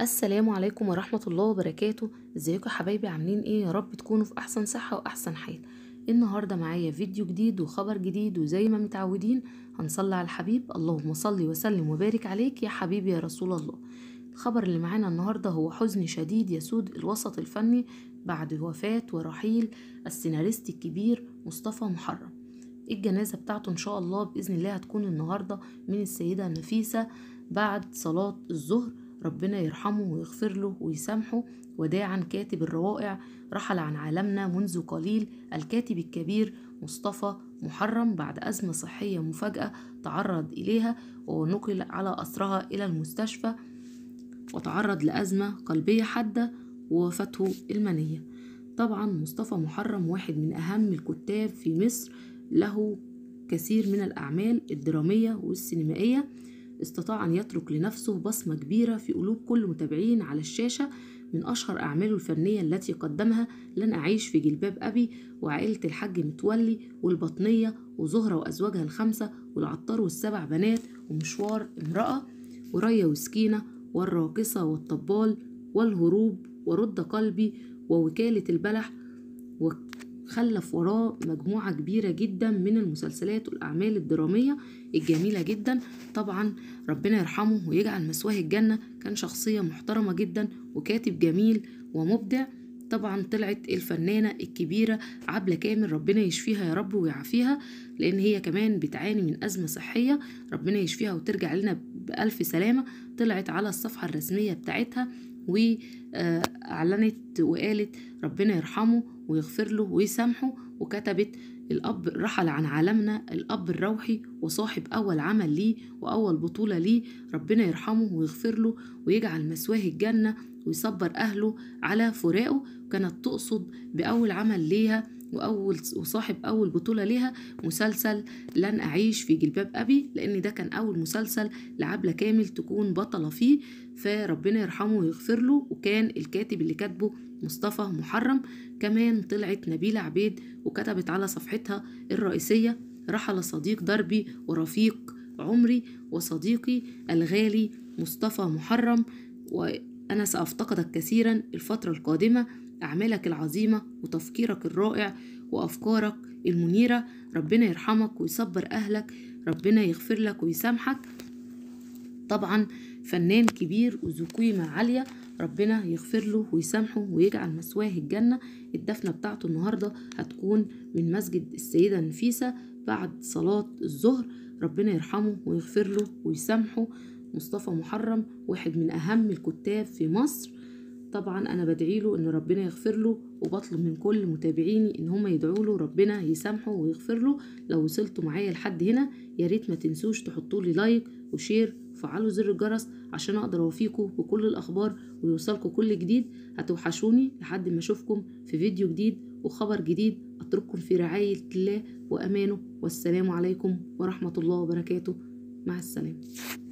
السلام عليكم ورحمة الله وبركاته ازيكم حبايبي عاملين ايه يا رب تكونوا في احسن صحة واحسن حال النهاردة معايا فيديو جديد وخبر جديد وزي ما متعودين هنصلي على الحبيب اللهم صلي وسلم وبارك عليك يا حبيبي يا رسول الله الخبر اللي معانا النهاردة هو حزن شديد يسود الوسط الفني بعد وفاة ورحيل السيناريست الكبير مصطفى محرم الجنازة بتاعته إن شاء الله بإذن الله هتكون النهاردة من السيدة نفيسة بعد صلاة الظهر ربنا يرحمه ويغفر له ويسامحه وداعا كاتب الروائع رحل عن عالمنا منذ قليل الكاتب الكبير مصطفى محرم بعد أزمة صحية مفاجأة تعرض إليها ونقل على أثرها إلى المستشفى وتعرض لأزمة قلبية حادة ووفاته المنية طبعا مصطفى محرم واحد من أهم الكتاب في مصر له كثير من الأعمال الدرامية والسينمائية استطاع أن يترك لنفسه بصمة كبيرة في قلوب كل متابعين على الشاشة من أشهر أعماله الفنية التي قدمها لن أعيش في جلباب أبي وعائلة الحاج متولي والبطنية وزهرة وأزواجها الخمسة والعطار والسبع بنات ومشوار امرأة وريا وسكينة والراقصة والطبال والهروب ورد قلبي ووكالة البلح خلف وراه مجموعة كبيرة جدا من المسلسلات والأعمال الدرامية الجميلة جدا طبعا ربنا يرحمه ويجعل مسواه الجنة كان شخصية محترمة جدا وكاتب جميل ومبدع طبعا طلعت الفنانة الكبيرة عبلة كامل ربنا يشفيها يا رب ويعافيها لأن هي كمان بتعاني من أزمة صحية ربنا يشفيها وترجع لنا بألف سلامة طلعت على الصفحة الرسمية بتاعتها وأعلنت وقالت ربنا يرحمه ويغفر له ويسامحه وكتبت الأب رحل عن عالمنا الأب الروحي وصاحب أول عمل ليه وأول بطولة ليه ربنا يرحمه ويغفر له ويجعل مسواه الجنة ويصبر أهله على فراقه كانت تقصد بأول عمل ليها وأول وصاحب أول بطولة لها مسلسل لن أعيش في جلباب أبي لأن ده كان أول مسلسل لعبلة كامل تكون بطلة فيه فربنا يرحمه ويغفر له وكان الكاتب اللي كاتبه مصطفى محرم كمان طلعت نبيلة عبيد وكتبت على صفحتها الرئيسية رحل صديق دربي ورفيق عمري وصديقي الغالي مصطفى محرم وأنا سأفتقدك كثيرا الفترة القادمة أعمالك العظيمة وتفكيرك الرائع وأفكارك المنيرة ربنا يرحمك ويصبر أهلك ربنا يغفر لك ويسامحك طبعا فنان كبير وذو قيمة عالية ربنا يغفر له ويسامحه ويجعل مسواه الجنة الدفنة بتاعته النهاردة هتكون من مسجد السيدة نفيسة بعد صلاة الظهر ربنا يرحمه ويغفر له ويسامحه مصطفى محرم واحد من أهم الكتاب في مصر طبعا انا بدعي له ان ربنا يغفر له وبطلب من كل متابعيني ان هم يدعوا له ربنا يسامحه ويغفر له لو وصلتوا معايا لحد هنا يا ريت ما تنسوش تحطوا لي لايك وشير وفعلوا زر الجرس عشان اقدر اوفيكم بكل الاخبار ويوصلكم كل جديد هتوحشوني لحد ما اشوفكم في فيديو جديد وخبر جديد اترككم في رعايه الله وامانه والسلام عليكم ورحمه الله وبركاته مع السلامه